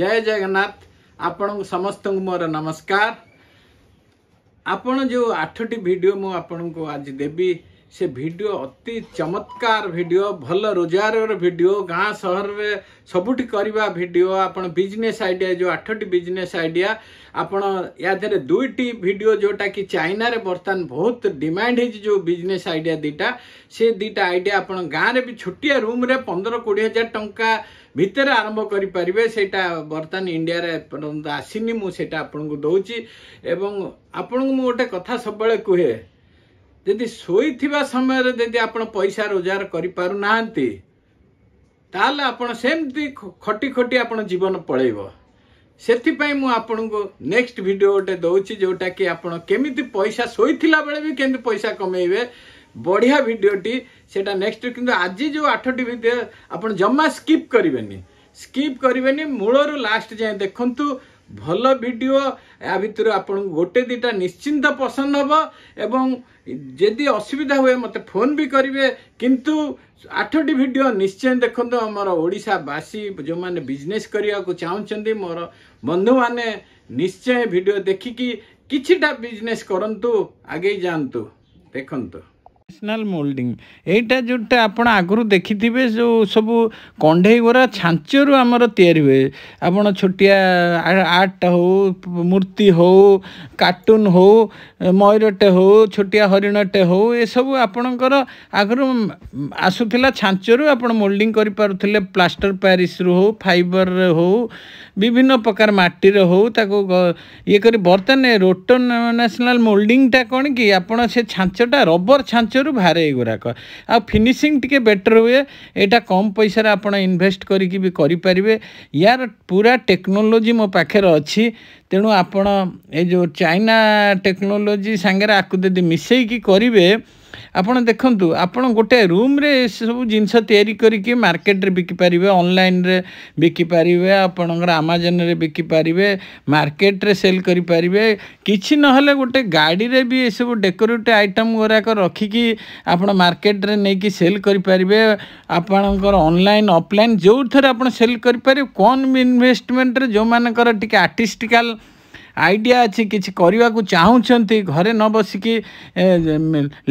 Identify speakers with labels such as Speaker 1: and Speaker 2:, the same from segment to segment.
Speaker 1: जय जगन्नाथ ଆପଣଙ୍କୁ ସମସ୍ତଙ୍କୁ ମୋର ନମସ୍କାର ଆପଣ ଯେଉଁ ଆଠଟି ଭିଡ଼ିଓ ମୁଁ ଆପଣଙ୍କୁ ଆଜି ଦେବି से भिड अति चमत्कार वीडियो भल रोजगार भिड गाँ सहर में सबुठ करवा वीडियो आप बिजनेस आइडिया जो आठटी बिजनेस आईडिया आपण या देहरे दुईटी वीडियो जोटा कि चाइनार बर्तमान बहुत डिमांड जो बिजनेस आईडिया दुटा से दुटा आईडिया आप गाँव भी छोटिया रूम रे पंदर कोड़े हजार टाँग भितर आरंभ करें से बर्तमान इंडिया आसनी मुझे आपन को दौर एवं आपण को मुझे गोटे कथा सब कहे ଯଦି ଶୋଇଥିବା ସମୟରେ ଯଦି ଆପଣ ପଇସା ରୋଜଗାର କରିପାରୁନାହାନ୍ତି ତାହେଲେ ଆପଣ ସେମିତି ଖଟି ଖଟି ଆପଣ ଜୀବନ ପଳେଇବ ସେଥିପାଇଁ ମୁଁ ଆପଣଙ୍କୁ ନେକ୍ସଟ ଭିଡ଼ିଓ ଗୋଟେ ଦେଉଛି ଯେଉଁଟାକି ଆପଣ କେମିତି ପଇସା ଶୋଇଥିଲା ବେଳେ ବି କେମିତି ପଇସା କମେଇବେ ବଢ଼ିଆ ଭିଡ଼ିଓଟି ସେଇଟା ନେକ୍ସଟ କିନ୍ତୁ ଆଜି ଯେଉଁ ଆଠଟି ଭିଡ଼ିଓ ଆପଣ ଜମା ସ୍କିପ୍ କରିବେନି ସ୍କିପ୍ କରିବେନି ମୂଳରୁ ଲାଷ୍ଟ ଯାଏଁ ଦେଖନ୍ତୁ ଭଲ ଭିଡ଼ିଓ ଏହା ଭିତରୁ ଆପଣଙ୍କୁ ଗୋଟେ ଦୁଇଟା ନିଶ୍ଚିନ୍ତ ପସନ୍ଦ ହେବ ଏବଂ ଯଦି ଅସୁବିଧା ହୁଏ ମୋତେ ଫୋନ୍ ବି କରିବେ କିନ୍ତୁ ଆଠଟି ଭିଡ଼ିଓ ନିଶ୍ଚୟ ଦେଖନ୍ତୁ ଆମର ଓଡ଼ିଶାବାସୀ ଯେଉଁମାନେ ବିଜନେସ୍ କରିବାକୁ ଚାହୁଁଛନ୍ତି ମୋର ବନ୍ଧୁମାନେ ନିଶ୍ଚୟ ଭିଡ଼ିଓ ଦେଖିକି କିଛିଟା ବିଜନେସ୍ କରନ୍ତୁ ଆଗେଇ ଯାଆନ୍ତୁ ଦେଖନ୍ତୁ ନ୍ୟାସନାଲ ମୋଲ୍ଡିଂ ଏଇଟା ଯେଉଁଟା ଆପଣ ଆଗରୁ ଦେଖିଥିବେ ଯେଉଁ ସବୁ କଣ୍ଢେଇ ଗୁରା ଛାଞ୍ଚରୁ ଆମର ତିଆରି ହୁଏ ଆପଣ ଛୋଟିଆ ଆର୍ଟ ହଉ ମୂର୍ତ୍ତି ହଉ କାର୍ଟୁନ୍ ହଉ ମୟୂରଟେ ହଉ ଛୋଟିଆ ହରିଣଟେ ହଉ ଏସବୁ ଆପଣଙ୍କର ଆଗରୁ ଆସୁଥିଲା ଛାଞ୍ଚରୁ ଆପଣ ମୋଲ୍ଡିଂ କରିପାରୁଥିଲେ ପ୍ଲାଷ୍ଟର ପ୍ୟାରିସ୍ରୁ ହଉ ଫାଇବରରେ ହଉ ବିଭିନ୍ନ ପ୍ରକାର ମାଟିର ହଉ ତାକୁ ଇଏ କରି ବର୍ତ୍ତମାନ ରୋଟୋ ନ୍ୟାସନାଲ ମୋଲ୍ଡିଂଟା କ'ଣ କି ଆପଣ ସେ ଛାଞ୍ଚଟା ରବର ଛାଞ୍ଚ ମିକ୍ସଚରରୁ ବାହାରେ ଏଗୁଡ଼ାକ ଆଉ ଫିନିସିଂ ଟିକେ ବେଟର୍ ହୁଏ ଏଇଟା କମ୍ ପଇସାରେ ଆପଣ ଇନଭେଷ୍ଟ କରିକି ବି କରିପାରିବେ ୟାର ପୁରା ଟେକ୍ନୋଲୋଜି ମୋ ପାଖରେ ଅଛି ତେଣୁ ଆପଣ ଏ ଯେଉଁ ଚାଇନା ଟେକ୍ନୋଲୋଜି ସାଙ୍ଗରେ ଆକୁ ଯଦି ମିଶାଇକି କରିବେ ଆପଣ ଦେଖନ୍ତୁ ଆପଣ ଗୋଟେ ରୁମ୍ରେ ଏସବୁ ଜିନିଷ ତିଆରି କରିକି ମାର୍କେଟରେ ବିକିପାରିବେ ଅନଲାଇନ୍ରେ ବିକିପାରିବେ ଆପଣଙ୍କର ଆମାଜନ୍ରେ ବିକିପାରିବେ ମାର୍କେଟରେ ସେଲ୍ କରିପାରିବେ କିଛି ନହେଲେ ଗୋଟେ ଗାଡ଼ିରେ ବି ଏସବୁ ଡେକୋରେଟିଭ୍ ଆଇଟମ୍ ଗୁଡ଼ାକ ରଖିକି ଆପଣ ମାର୍କେଟରେ ନେଇକି ସେଲ୍ କରିପାରିବେ ଆପଣଙ୍କର ଅନଲାଇନ୍ ଅଫଲାଇନ୍ ଯେଉଁଥିରେ ଆପଣ ସେଲ୍ କରିପାରିବେ କମ୍ ଇନଭେଷ୍ଟମେଣ୍ଟରେ ଯେଉଁମାନଙ୍କର ଟିକେ ଆର୍ଟିଷ୍ଟିକାଲ୍ ଆଇଡ଼ିଆ ଅଛି କିଛି କରିବାକୁ ଚାହୁଁଛନ୍ତି ଘରେ ନ ବସିକି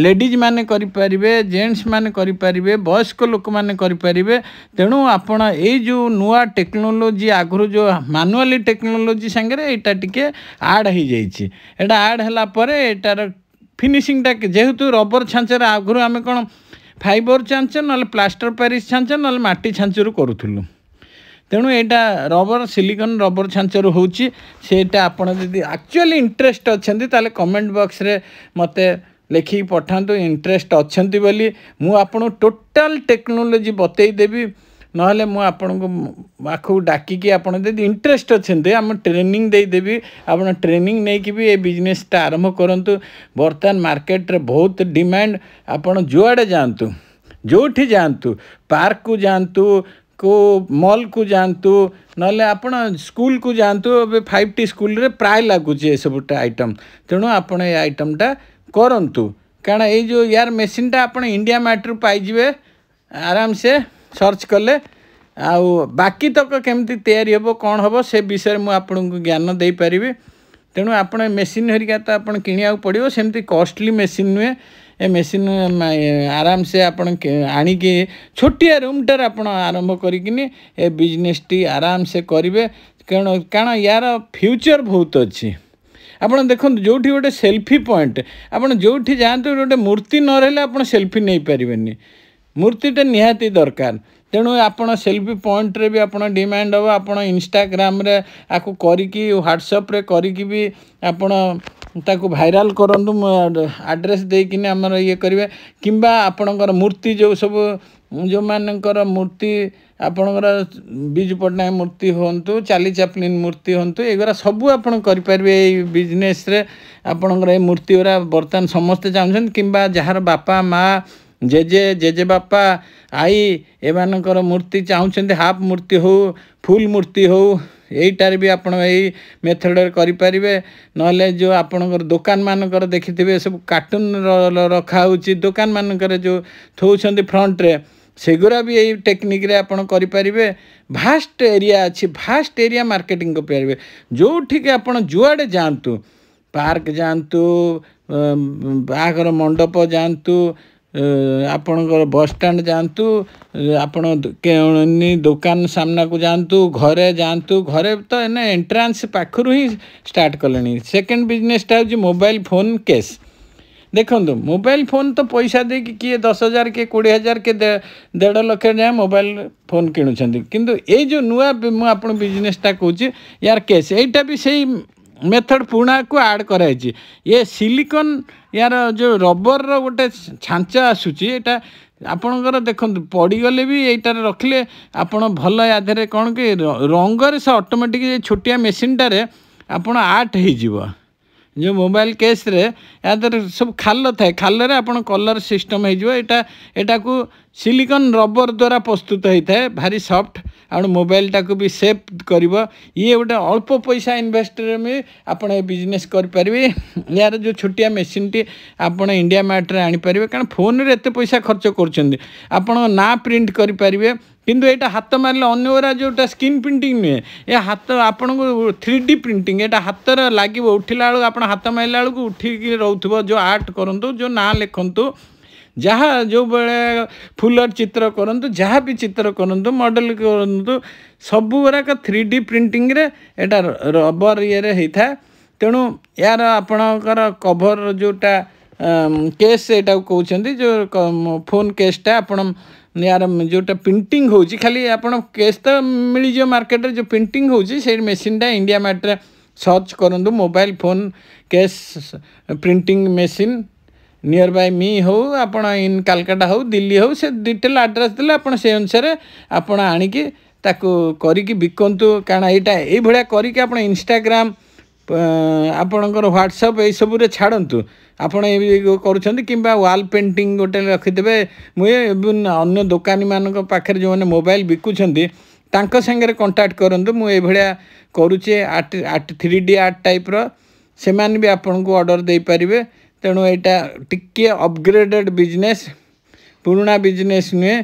Speaker 1: ଲେଡ଼ିଜ୍ ମାନେ କରିପାରିବେ ଜେଣ୍ଟସ୍ ମାନେ କରିପାରିବେ ବୟସ୍କ ଲୋକମାନେ କରିପାରିବେ ତେଣୁ ଆପଣ ଏଇ ଯେଉଁ ନୂଆ ଟେକ୍ନୋଲୋଜି ଆଗରୁ ଯେଉଁ ମାନୁଆଲି ଟେକ୍ନୋଲୋଜି ସାଙ୍ଗରେ ଏଇଟା ଟିକେ ଆଡ଼୍ ହେଇଯାଇଛି ଏଇଟା ଆଡ଼୍ ହେଲା ପରେ ଏଇଟାର ଫିନିସିଂଟା ଯେହେତୁ ରବର ଛାଞ୍ଚରେ ଆଗରୁ ଆମେ କ'ଣ ଫାଇବର ଛାଞ୍ଚ ନହେଲେ ପ୍ଲାଷ୍ଟର ପ୍ୟାରିସ୍ ଛାଞ୍ଚ ନହେଲେ ମାଟି ଛାଞ୍ଚରୁ କରୁଥିଲୁ ତେଣୁ ଏଇଟା ରବର ସିଲିକନ୍ ରବର ଛାଞ୍ଚରୁ ହେଉଛି ସେଇଟା ଆପଣ ଯଦି ଆକ୍ଚୁଆଲି ଇଣ୍ଟରେଷ୍ଟ ଅଛନ୍ତି ତାହେଲେ କମେଣ୍ଟ ବକ୍ସରେ ମୋତେ ଲେଖିକି ପଠାନ୍ତୁ ଇଣ୍ଟରେଷ୍ଟ ଅଛନ୍ତି ବୋଲି ମୁଁ ଆପଣଙ୍କୁ ଟୋଟାଲ୍ ଟେକ୍ନୋଲୋଜି ବତେଇଦେବି ନହେଲେ ମୁଁ ଆପଣଙ୍କୁ ପାଖକୁ ଡାକିକି ଆପଣ ଯଦି ଇଣ୍ଟରେଷ୍ଟ ଅଛନ୍ତି ଆମ ଟ୍ରେନିଂ ଦେଇଦେବି ଆପଣ ଟ୍ରେନିଂ ନେଇକି ବି ଏ ବିଜନେସ୍ଟା ଆରମ୍ଭ କରନ୍ତୁ ବର୍ତ୍ତମାନ ମାର୍କେଟରେ ବହୁତ ଡିମାଣ୍ଡ ଆପଣ ଯୁଆଡ଼େ ଯାଆନ୍ତୁ ଯେଉଁଠି ଯାଆନ୍ତୁ ପାର୍କକୁ ଯାଆନ୍ତୁ କୁ ମଲ୍କୁ ଯାଆନ୍ତୁ ନହେଲେ ଆପଣ ସ୍କୁଲ୍କୁ ଯାଆନ୍ତୁ ଏବେ ଫାଇଭ୍ ଟି ସ୍କୁଲ୍ରେ ପ୍ରାୟ ଲାଗୁଛି ଏସବୁଟା ଆଇଟମ୍ ତେଣୁ ଆପଣ ଏ ଆଇଟମ୍ଟା କରନ୍ତୁ କାରଣ ଏଇ ଯେଉଁ ୟାର ମେସିନ୍ଟା ଆପଣ ଇଣ୍ଡିଆ ମାର୍ଟରୁ ପାଇଯିବେ ଆରାମସେ ସର୍ଚ୍ଚ କଲେ ଆଉ ବାକି ତକ କେମିତି ତିଆରି ହେବ କ'ଣ ହେବ ସେ ବିଷୟରେ ମୁଁ ଆପଣଙ୍କୁ ଜ୍ଞାନ ଦେଇପାରିବି ତେଣୁ ଆପଣ ମେସିନ୍ ହେରିକା ତ ଆପଣ କିଣିବାକୁ ପଡ଼ିବ ସେମିତି କଷ୍ଟଲି ମେସିନ୍ ନୁହେଁ ଏ ମେସିନ୍ ଆରାମସେ ଆପଣ ଆଣିକି ଛୋଟିଆ ରୁମ୍ଟାରେ ଆପଣ ଆରମ୍ଭ କରିକିନି ଏ ବିଜନେସ୍ଟି ଆରାମସେ କରିବେ କାରଣ କାରଣ ୟାର ଫ୍ୟୁଚର୍ ବହୁତ ଅଛି ଆପଣ ଦେଖନ୍ତୁ ଯେଉଁଠି ଗୋଟେ ସେଲ୍ଫି ପଏଣ୍ଟ ଆପଣ ଯେଉଁଠି ଯାଆନ୍ତୁ ଗୋଟେ ମୂର୍ତ୍ତି ନ ରହିଲେ ଆପଣ ସେଲ୍ଫି ନେଇପାରିବେନି ମୂର୍ତ୍ତିଟା ନିହାତି ଦରକାର ତେଣୁ ଆପଣ ସେଲ୍ଫି ପଏଣ୍ଟରେ ବି ଆପଣ ଡିମାଣ୍ଡ ହେବ ଆପଣ ଇନଷ୍ଟାଗ୍ରାମରେ ଆକୁ କରିକି ହ୍ୱାଟ୍ସଅପ୍ରେ କରିକି ବି ଆପଣ ତାକୁ ଭାଇରାଲ୍ କରନ୍ତୁ ଆଡ଼୍ରେସ୍ ଦେଇକିନି ଆମର ଇଏ କରିବେ କିମ୍ବା ଆପଣଙ୍କର ମୂର୍ତ୍ତି ଯେଉଁ ସବୁ ଯେଉଁମାନଙ୍କର ମୂର୍ତ୍ତି ଆପଣଙ୍କର ବିଜୁ ପଟ୍ଟନାୟକ ମୂର୍ତ୍ତି ହୁଅନ୍ତୁ ଚାଲି ଚାପ୍ଲିନ୍ ମୂର୍ତ୍ତି ହୁଅନ୍ତୁ ଏଗୁଡ଼ା ସବୁ ଆପଣ କରିପାରିବେ ଏଇ ବିଜନେସ୍ରେ ଆପଣଙ୍କର ଏଇ ମୂର୍ତ୍ତି ଗୁଡ଼ା ବର୍ତ୍ତମାନ ସମସ୍ତେ ଚାହୁଁଛନ୍ତି କିମ୍ବା ଯାହାର ବାପା ମାଆ ଜେଜେ ଜେଜେବାପା ଆଈ ଏମାନଙ୍କର ମୂର୍ତ୍ତି ଚାହୁଁଛନ୍ତି ହାଫ୍ ମୂର୍ତ୍ତି ହେଉ ଫୁଲ୍ ମୂର୍ତ୍ତି ହେଉ ଏଇଟାରେ ବି ଆପଣ ଏଇ ମେଥଡ଼ରେ କରିପାରିବେ ନହେଲେ ଯେଉଁ ଆପଣଙ୍କର ଦୋକାନମାନଙ୍କର ଦେଖିଥିବେ ସବୁ କାର୍ଟୁନ୍ ରଖାହେଉଛି ଦୋକାନମାନଙ୍କରେ ଯେଉଁ ଥୋଉଛନ୍ତି ଫ୍ରଣ୍ଟରେ ସେଗୁଡ଼ା ବି ଏଇ ଟେକ୍ନିକ୍ରେ ଆପଣ କରିପାରିବେ ଭାଷ୍ଟ ଏରିଆ ଅଛି ଭାଷ୍ଟ ଏରିଆ ମାର୍କେଟିଂ କରିପାରିବେ ଯେଉଁଠିକି ଆପଣ ଯୁଆଡ଼େ ଯାଆନ୍ତୁ ପାର୍କ ଯାଆନ୍ତୁ ବାହାଘର ମଣ୍ଡପ ଯାଆନ୍ତୁ ଆପଣଙ୍କର ବସ୍ଷ୍ଟାଣ୍ଡ୍ ଯାଆନ୍ତୁ ଆପଣ କେଉଁନି ଦୋକାନ ସାମ୍ନାକୁ ଯାଆନ୍ତୁ ଘରେ ଯାଆନ୍ତୁ ଘରେ ତ ଏଇନେ ଏଣ୍ଟ୍ରାନ୍ସ ପାଖରୁ ହିଁ ଷ୍ଟାର୍ଟ୍ କଲେଣି ସେକେଣ୍ଡ୍ ବିଜ୍ନେସ୍ଟା ହେଉଛି ମୋବାଇଲ୍ ଫୋନ୍ କେସ୍ ଦେଖନ୍ତୁ ମୋବାଇଲ୍ ଫୋନ୍ ତ ପଇସା ଦେଇକି କିଏ ଦଶ ହଜାର କିଏ କୋଡ଼ିଏ ହଜାର କିଏ ଦେଢ଼ ଲକ୍ଷ ଯାଏଁ ମୋବାଇଲ୍ ଫୋନ୍ କିଣୁଛନ୍ତି କିନ୍ତୁ ଏଇ ଯେଉଁ ନୂଆ ମୁଁ ଆପଣ ବିଜ୍ନେସ୍ଟା କହୁଛି ୟାର କେସ୍ ଏଇଟା ବି ସେଇ ମେଥଡ଼ ପୁରୁଣାକୁ ଆଡ଼୍ କରାଯାଇଛି ଏ ସିଲିକନ୍ ୟାର ଯେଉଁ ରବରର ଗୋଟେ ଛାଞ୍ଚ ଆସୁଛି ଏଇଟା ଆପଣଙ୍କର ଦେଖନ୍ତୁ ପଡ଼ିଗଲେ ବି ଏଇଟାରେ ରଖିଲେ ଆପଣ ଭଲ ୟା ଦେହରେ କ'ଣ କି ରଙ୍ଗରେ ସେ ଅଟୋମେଟିକ୍ ଛୋଟିଆ ମେସିନ୍ଟାରେ ଆପଣ ଆଟ୍ ହେଇଯିବ ଯେଉଁ ମୋବାଇଲ୍ କେସ୍ରେ ୟା ଦେହରେ ସବୁ ଖାଲ ଥାଏ ଖାଲରେ ଆପଣ କଲର୍ ସିଷ୍ଟମ୍ ହେଇଯିବ ଏଇଟା ଏଇଟାକୁ ସିଲିକନ୍ ରବର୍ ଦ୍ୱାରା ପ୍ରସ୍ତୁତ ହେଇଥାଏ ଭାରି ସଫ୍ଟ ଆପଣ ମୋବାଇଲଟାକୁ ବି ସେଭ୍ କରିବ ଇଏ ଗୋଟେ ଅଳ୍ପ ପଇସା ଇନଭେଷ୍ଟରେ ବି ଆପଣ ଏ ବିଜନେସ୍ କରିପାରିବେ ଏହାର ଯେଉଁ ଛୋଟିଆ ମେସିନ୍ଟି ଆପଣ ଇଣ୍ଡିଆ ମାର୍ଟରେ ଆଣିପାରିବେ କାରଣ ଫୋନ୍ରେ ଏତେ ପଇସା ଖର୍ଚ୍ଚ କରୁଛନ୍ତି ଆପଣ ନାଁ ପ୍ରିଣ୍ଟ କରିପାରିବେ କିନ୍ତୁ ଏଇଟା ହାତ ମାରିଲେ ଅନ୍ୟଗୁରା ଯେଉଁଟା ସ୍କିନ୍ ପ୍ରିଣ୍ଟିଂ ନୁହେଁ ଏ ହାତ ଆପଣଙ୍କୁ ଥ୍ରୀ ଡି ପ୍ରିଣ୍ଟିଂ ଏଇଟା ହାତର ଲାଗିବ ଉଠିଲା ବେଳକୁ ଆପଣ ହାତ ମାରିଲା ବେଳକୁ ଉଠିକି ରହୁଥିବ ଯେଉଁ ଆର୍ଟ କରନ୍ତୁ ଯେଉଁ ନାଁ ଲେଖନ୍ତୁ जहाँ जो भाया फुलर चित्र करूँ जहाँ भी चित्र करूँ मडेल करूँ सब गुराक थ्री डी प्रिंटिंग यहाँ रबर ईता तेणु यार आपणकर कभर जोटा केस यू कौन जो फोन केसटा आप यार जोटा प्रिंटिंग हो खाली आप केस तो मिल जाए मार्केट जो प्रिंटिंग हो मेसीनटा इंडिया मार्ट सर्च करूँ mobile phone case printing machine near by me ହେଉ ଆପଣ ଇନ୍ କାଲକାଟା ହେଉ ଦିଲ୍ଲୀ ହେଉ ସେ ଡିଟେଲ୍ ଆଡ୍ରେସ୍ ଦେଲେ ଆପଣ ସେ ଅନୁସାରେ ଆପଣ ଆଣିକି ତାକୁ କରିକି ବିକନ୍ତୁ କାରଣ ଏଇଟା ଏଇଭଳିଆ କରିକି ଆପଣ ଇନଷ୍ଟାଗ୍ରାମ୍ ଆପଣଙ୍କର ହ୍ୱାଟ୍ସଅପ୍ ଏଇସବୁରେ ଛାଡ଼ନ୍ତୁ ଆପଣ ଏ କରୁଛନ୍ତି କିମ୍ବା ୱାଲ୍ ପେଣ୍ଟିଂ ଗୋଟେ ରଖିଦେବେ ମୁଁ ଏବଂ ଅନ୍ୟ ଦୋକାନୀମାନଙ୍କ ପାଖରେ ଯେଉଁମାନେ ମୋବାଇଲ୍ ବିକୁଛନ୍ତି ତାଙ୍କ ସାଙ୍ଗରେ କଣ୍ଟାକ୍ଟ କରନ୍ତୁ ମୁଁ ଏଇଭଳିଆ କରୁଛି art art three D art ଟାଇପ୍ର ସେମାନେ ବି ଆପଣଙ୍କୁ ଅର୍ଡ଼ର ଦେଇପାରିବେ ତେଣୁ ଏଇଟା ଟିକିଏ ଅପଗ୍ରେଡ଼େଡ଼୍ ବିଜନେସ୍ ପୁରୁଣା ବିଜନେସ୍ ନୁହେଁ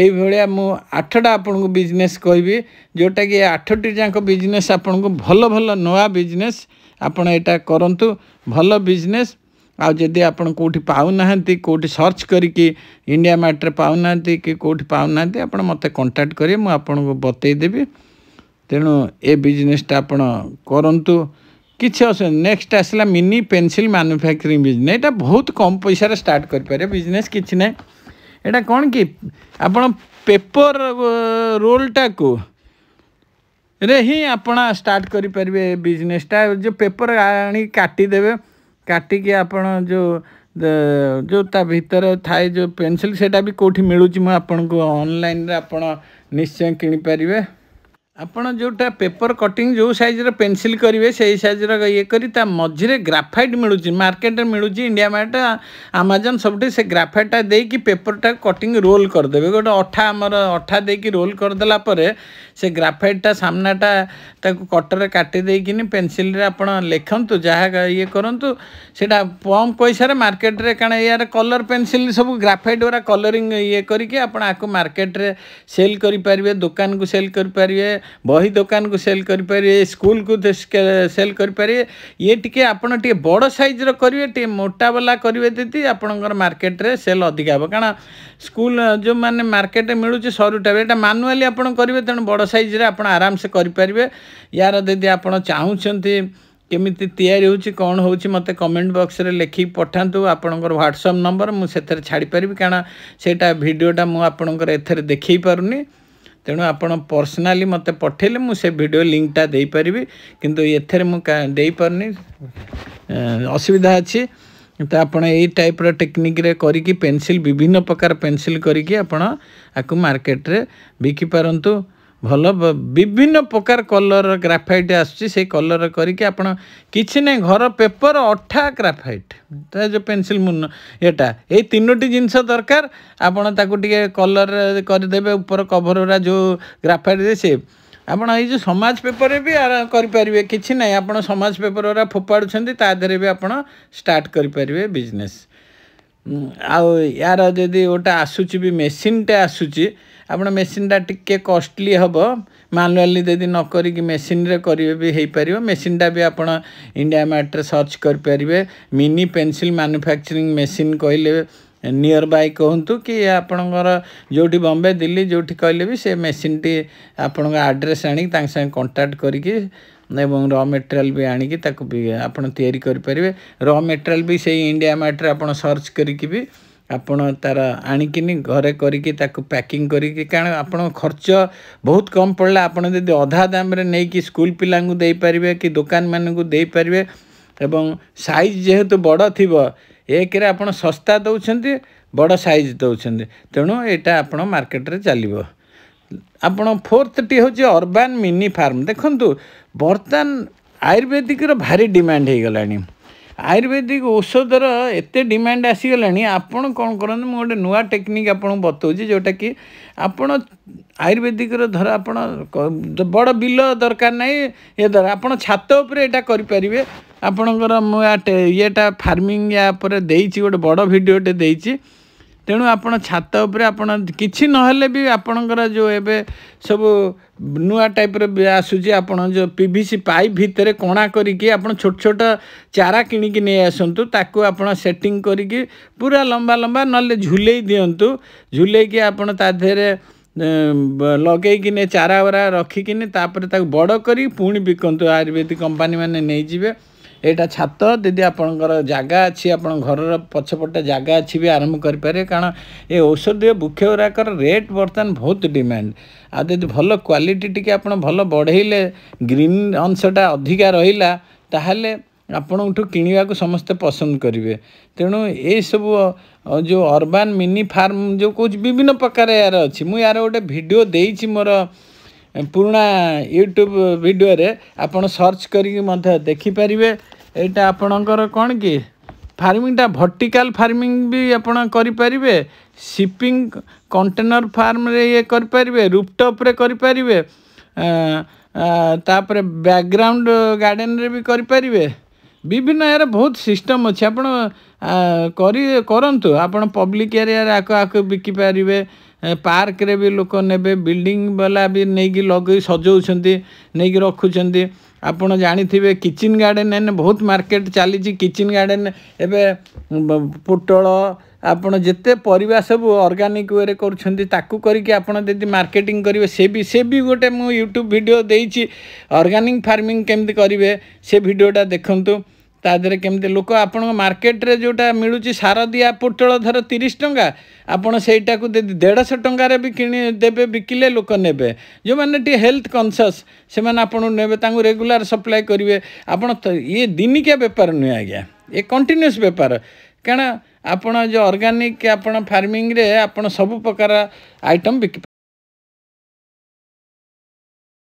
Speaker 1: ଏଇଭଳିଆ ମୁଁ ଆଠଟା ଆପଣଙ୍କୁ ବିଜନେସ୍ କହିବି ଯେଉଁଟାକି ଏ ଆଠଟି ଯାକ ବିଜନେସ୍ ଆପଣଙ୍କୁ ଭଲ ଭଲ ନୂଆ ବିଜନେସ୍ ଆପଣ ଏଇଟା କରନ୍ତୁ ଭଲ ବିଜନେସ୍ ଆଉ ଯଦି ଆପଣ କେଉଁଠି ପାଉନାହାନ୍ତି କେଉଁଠି ସର୍ଚ୍ଚ କରିକି ଇଣ୍ଡିଆ ମାର୍ଟରେ ପାଉନାହାନ୍ତି କି କେଉଁଠି ପାଉନାହାନ୍ତି ଆପଣ ମୋତେ କଣ୍ଟାକ୍ଟ କରିବେ ମୁଁ ଆପଣଙ୍କୁ ବତେଇଦେବି ତେଣୁ ଏ ବିଜନେସ୍ଟା ଆପଣ କରନ୍ତୁ କିଛି ଅସୁବିଧା ନେକ୍ସଟ ଆସିଲା ମିନି ପେନସିଲ୍ ମାନୁଫ୍ୟାକ୍ଚରିଂ ବିଜନେସ୍ ଏଇଟା ବହୁତ କମ୍ ପଇସାରେ ଷ୍ଟାର୍ଟ କରିପାରିବେ ବିଜନେସ୍ କିଛି ନାହିଁ ଏଇଟା କ'ଣ କି ଆପଣ ପେପର ରୋଲ୍ଟାକୁ ରେ ହିଁ ଆପଣ ଷ୍ଟାର୍ଟ କରିପାରିବେ ବିଜନେସ୍ଟା ଯେଉଁ ପେପର ଆଣିକି କାଟିଦେବେ କାଟିକି ଆପଣ ଯେଉଁ ଯେଉଁ ତା ଭିତରେ ଥାଏ ଯେଉଁ ପେନସିଲ୍ ସେଇଟା ବି କେଉଁଠି ମିଳୁଛି ମୁଁ ଆପଣଙ୍କୁ ଅନଲାଇନ୍ରେ ଆପଣ ନିଶ୍ଚୟ କିଣିପାରିବେ आप जोटा पेपर कटिंग जो सैज्र पेनसिल करेंगे से सैज्र ये मझे ग्राफाइट मिलूँ मार्केट मिलूँ इंडिया मार्ट आमाजन सब ग्राफाइटा दे कि पेपर टाइम कटिंग रोल करदे गोटे अठा आमर अठा दे कि रोल करदेला से ग्राफाइटा सामनाटा कटर काटिदे कि पेनसिल आपंतु जहाँ ये करूँ से कम पैसा मार्केट कण यार कलर पेनसिल सब ग्राफाइट गुरा कलरी ये करके आप मार्केट सेल करें दुकान को सेल करें ବହି ଦୋକାନକୁ ସେଲ୍ କରିପାରିବେ ସ୍କୁଲକୁ ସେଲ୍ କରିପାରିବେ ଇଏ ଟିକିଏ ଆପଣ ଟିକିଏ ବଡ଼ ସାଇଜ୍ର କରିବେ ଟିକିଏ ମୋଟାବାଲା କରିବେ ଯଦି ଆପଣଙ୍କର ମାର୍କେଟରେ ସେଲ୍ ଅଧିକା ହେବ କାରଣ ସ୍କୁଲ ଯେଉଁମାନେ ମାର୍କେଟରେ ମିଳୁଛି ସରୁଟା ବି ଏଇଟା ମାନୁଆଲି ଆପଣ କରିବେ ତେଣୁ ବଡ଼ ସାଇଜ୍ରେ ଆପଣ ଆରାମସେ କରିପାରିବେ ୟାର ଯଦି ଆପଣ ଚାହୁଁଛନ୍ତି କେମିତି ତିଆରି ହେଉଛି କ'ଣ ହେଉଛି ମୋତେ କମେଣ୍ଟ ବକ୍ସରେ ଲେଖିକି ପଠାନ୍ତୁ ଆପଣଙ୍କର ହ୍ୱାଟ୍ସଅପ୍ ନମ୍ବର ମୁଁ ସେଥିରେ ଛାଡ଼ିପାରିବି କାରଣ ସେଇଟା ଭିଡ଼ିଓଟା ମୁଁ ଆପଣଙ୍କର ଏଥିରେ ଦେଖାଇ ପାରୁନି ତେଣୁ ଆପଣ ପର୍ସନାଲି ମୋତେ ପଠାଇଲେ ମୁଁ ସେ ଭିଡ଼ିଓ ଲିଙ୍କଟା ଦେଇପାରିବି କିନ୍ତୁ ଏଥିରେ ମୁଁ ଦେଇପାରୁନି ଅସୁବିଧା ଅଛି ତ ଆପଣ ଏଇ ଟାଇପ୍ର ଟେକ୍ନିକ୍ରେ କରିକି ପେନସିଲ୍ ବିଭିନ୍ନ ପ୍ରକାର ପେନସିଲ୍ କରିକି ଆପଣ ଆକୁ ମାର୍କେଟ୍ରେ ବିକିପାରନ୍ତୁ ଭଲ ବିଭିନ୍ନ ପ୍ରକାର କଲର୍ ଗ୍ରାଫାଇଟ୍ ଆସୁଛି ସେଇ କଲର୍ କରିକି ଆପଣ କିଛି ନାହିଁ ଘର ପେପର୍ ଅଠା ଗ୍ରାଫାଇଟ୍ ତା ଯେଉଁ ପେନସିଲ୍ ମୁନ ଏଟା ଏଇ ତିନୋଟି ଜିନିଷ ଦରକାର ଆପଣ ତାକୁ ଟିକେ କଲର୍ କରିଦେବେ ଉପର କଭର୍ଗୁଡ଼ା ଯେଉଁ ଗ୍ରାଫାଇଟ୍ ସେ ଆପଣ ଏଇ ଯେଉଁ ସମାଜ ପେପର୍ରେ ବି କରିପାରିବେ କିଛି ନାହିଁ ଆପଣ ସମାଜ ପେପର୍ଗୁଡ଼ା ଫୋପାଡ଼ୁଛନ୍ତି ତା ଦେହରେ ବି ଆପଣ ଷ୍ଟାର୍ଟ କରିପାରିବେ ବିଜନେସ୍ ଆଉ ୟାର ଯଦି ଗୋଟେ ଆସୁଛି ବି ମେସିନ୍ଟେ ଆସୁଛି ଆପଣ ମେସିନ୍ଟା ଟିକେ କଷ୍ଟଲି ହେବ ମାନୁଆଲି ଯଦି ନ କରିକି ମେସିନ୍ରେ କରିବେ ବି ହେଇପାରିବ ମେସିନ୍ଟା ବି ଆପଣ ଇଣ୍ଡିଆ ମାର୍ଟରେ ସର୍ଚ୍ଚ କରିପାରିବେ ମିନି ପେନ୍ସିଲ୍ ମାନୁଫ୍ୟାକ୍ଚରିଂ ମେସିନ୍ କହିଲେ ନିୟର ବାଇ କୁହନ୍ତୁ କି ଆପଣଙ୍କର ଯେଉଁଠି ବମ୍ବେ ଦିଲ୍ଲୀ ଯେଉଁଠି କହିଲେ ବି ସେ ମେସିନ୍ଟି ଆପଣଙ୍କ ଆଡ଼୍ରେସ୍ ଆଣିକି ତାଙ୍କ ସାଙ୍ଗେ କଣ୍ଟାକ୍ଟ କରିକି ଏବଂ ର ମେଟେରିଆଲ୍ ବି ଆଣିକି ତାକୁ ବି ଆପଣ ତିଆରି କରିପାରିବେ ର ମେଟେରିଆଲ୍ ବି ସେଇ ଇଣ୍ଡିଆ ମାର୍ଟରେ ଆପଣ ସର୍ଚ୍ଚ କରିକି ବି ଆପଣ ତା'ର ଆଣିକିନି ଘରେ କରିକି ତାକୁ ପ୍ୟାକିଂ କରିକି କାରଣ ଆପଣଙ୍କ ଖର୍ଚ୍ଚ ବହୁତ କମ୍ ପଡ଼ିଲା ଆପଣ ଯଦି ଅଧା ଦାମରେ ନେଇକି ସ୍କୁଲ ପିଲାଙ୍କୁ ଦେଇପାରିବେ କି ଦୋକାନମାନଙ୍କୁ ଦେଇପାରିବେ ଏବଂ ସାଇଜ୍ ଯେହେତୁ ବଡ଼ ଥିବ ଏକରେ ଆପଣ ଶସ୍ତା ଦେଉଛନ୍ତି ବଡ଼ ସାଇଜ୍ ଦେଉଛନ୍ତି ତେଣୁ ଏଇଟା ଆପଣ ମାର୍କେଟରେ ଚାଲିବ ଆପଣ ଫୋର୍ଥଟି ହେଉଛି ଅର୍ବାନ୍ ମିନି ଫାର୍ମ ଦେଖନ୍ତୁ ବର୍ତ୍ତମାନ ଆୟୁର୍ବେଦିକର ଭାରି ଡିମାଣ୍ଡ ହେଇଗଲାଣି ଆୟୁର୍ବେଦିକ ଔଷଧର ଏତେ ଡିମାଣ୍ଡ ଆସିଗଲାଣି ଆପଣ କ'ଣ କରନ୍ତୁ ମୁଁ ଗୋଟେ ନୂଆ ଟେକ୍ନିକ୍ ଆପଣଙ୍କୁ ବତାଉଛି ଯେଉଁଟାକି ଆପଣ ଆୟୁର୍ବେଦିକର ଧର ଆପଣ ବଡ଼ ବିଲ ଦରକାର ନାହିଁ ଇଏ ଦର ଆପଣ ଛାତ ଉପରେ ଏଇଟା କରିପାରିବେ ଆପଣଙ୍କର ମୁଁ ଇଏଟା ଫାର୍ମିଂ ୟା ଉପରେ ଦେଇଛି ଗୋଟେ ବଡ଼ ଭିଡ଼ିଓଟେ ଦେଇଛି ତେଣୁ ଆପଣ ଛାତ ଉପରେ ଆପଣ କିଛି ନହେଲେ ବି ଆପଣଙ୍କର ଯେଉଁ ଏବେ ସବୁ ନୂଆ ଟାଇପ୍ର ଆସୁଛି ଆପଣ ଯେଉଁ ପି ଭି ସି ପାଇପ୍ ଭିତରେ କଣା କରିକି ଆପଣ ଛୋଟ ଛୋଟ ଚାରା କିଣିକି ନେଇ ଆସନ୍ତୁ ତାକୁ ଆପଣ ସେଟିଂ କରିକି ପୁରା ଲମ୍ବା ଲମ୍ବା ନହେଲେ ଝୁଲେଇ ଦିଅନ୍ତୁ ଝୁଲେଇକି ଆପଣ ତା ଦେହରେ ଲଗେଇକିନି ଚାରା ଗୁରା ରଖିକିନି ତାପରେ ତାକୁ ବଡ଼ କରି ପୁଣି ବିକନ୍ତୁ ଆୟୁର୍ବେଦିକ କମ୍ପାନୀମାନେ ନେଇଯିବେ ଏଇଟା ଛାତ ଯଦି ଆପଣଙ୍କର ଜାଗା ଅଛି ଆପଣ ଘରର ପଛପଟେ ଜାଗା ଅଛି ବି ଆରମ୍ଭ କରିପାରିବେ କାରଣ ଏ ଔଷଧୀୟ ବୃକ୍ଷ ଗୁଡ଼ାକର ରେଟ୍ ବର୍ତ୍ତମାନ ବହୁତ ଡିମାଣ୍ଡ ଆଉ ଯଦି ଭଲ କ୍ୱାଲିଟି ଟିକେ ଆପଣ ଭଲ ବଢ଼େଇଲେ ଗ୍ରୀନ୍ ଅଂଶଟା ଅଧିକା ରହିଲା ତାହେଲେ ଆପଣଙ୍କଠୁ କିଣିବାକୁ ସମସ୍ତେ ପସନ୍ଦ କରିବେ ତେଣୁ ଏସବୁ ଯେଉଁ ଅର୍ବାନ୍ ମିନି ଫାର୍ମ ଯେଉଁ କହୁଛି ବିଭିନ୍ନ ପ୍ରକାର ଏହାର ଅଛି ମୁଁ ଏହାର ଗୋଟେ ଭିଡ଼ିଓ ଦେଇଛି ମୋର ପୁରୁଣା ୟୁଟ୍ୟୁବ୍ ଭିଡ଼ିଓରେ ଆପଣ ସର୍ଚ୍ଚ କରିକି ମଧ୍ୟ ଦେଖିପାରିବେ ଏଇଟା ଆପଣଙ୍କର କ'ଣ କି ଫାର୍ମିଂଟା ଭର୍ଟିକାଲ୍ ଫାର୍ମିଂ ବି ଆପଣ କରିପାରିବେ ସିପିଂ କଣ୍ଟେନର୍ ଫାର୍ମରେ ଇଏ କରିପାରିବେ ରୁପଟପ୍ରେ କରିପାରିବେ ତାପରେ ବ୍ୟାକ୍ଗ୍ରାଉଣ୍ଡ ଗାର୍ଡ଼େନ୍ରେ ବି କରିପାରିବେ ବିଭିନ୍ନ ଏହାର ବହୁତ ସିଷ୍ଟମ୍ ଅଛି ଆପଣ କରି କରନ୍ତୁ ଆପଣ ପବ୍ଲିକ୍ ଏରିଆରେ ଆକୁ ଆକୁ ବିକିପାରିବେ ପାର୍କରେ ବି ଲୋକ ନେବେ ବିଲ୍ଡିଂ ବାଲା ବି ନେଇକି ଲଗେଇ ସଜଉଛନ୍ତି ନେଇକି ରଖୁଛନ୍ତି ଆପଣ ଜାଣିଥିବେ କିଚେନ୍ ଗାର୍ଡ଼େନ୍ ଏନେ ବହୁତ ମାର୍କେଟ୍ ଚାଲିଛି କିଚେନ୍ ଗାର୍ଡ଼େନ୍ ଏବେ ପୋଟଳ ଆପଣ ଯେତେ ପରିବା ସବୁ ଅର୍ଗାନିକ୍ ୱେରେ କରୁଛନ୍ତି ତାକୁ କରିକି ଆପଣ ଯଦି ମାର୍କେଟିଂ କରିବେ ସେ ବି ସେ ବି ଗୋଟେ ମୁଁ ୟୁଟ୍ୟୁବ୍ ଭିଡ଼ିଓ ଦେଇଛି ଅର୍ଗାନିକ୍ ଫାର୍ମିଂ କେମିତି କରିବେ ସେ ଭିଡ଼ିଓଟା ଦେଖନ୍ତୁ तादेह केमी लोक आप मार्केट रे जोटा मिलूँ सार दि पोटल धर तीस टाँह आपटा को देढ़श टकर देवे बिकले लोक ने जो मैंने हेल्थ रेगुला सप्लाए करेंगे आप ये दिनिकिया बेपार नुह आज्ञा ये कंटिन्यूस बेपार क्या आपण जो अर्गानिक आप फार्मिंग आप सब प्रकार आइटम बिक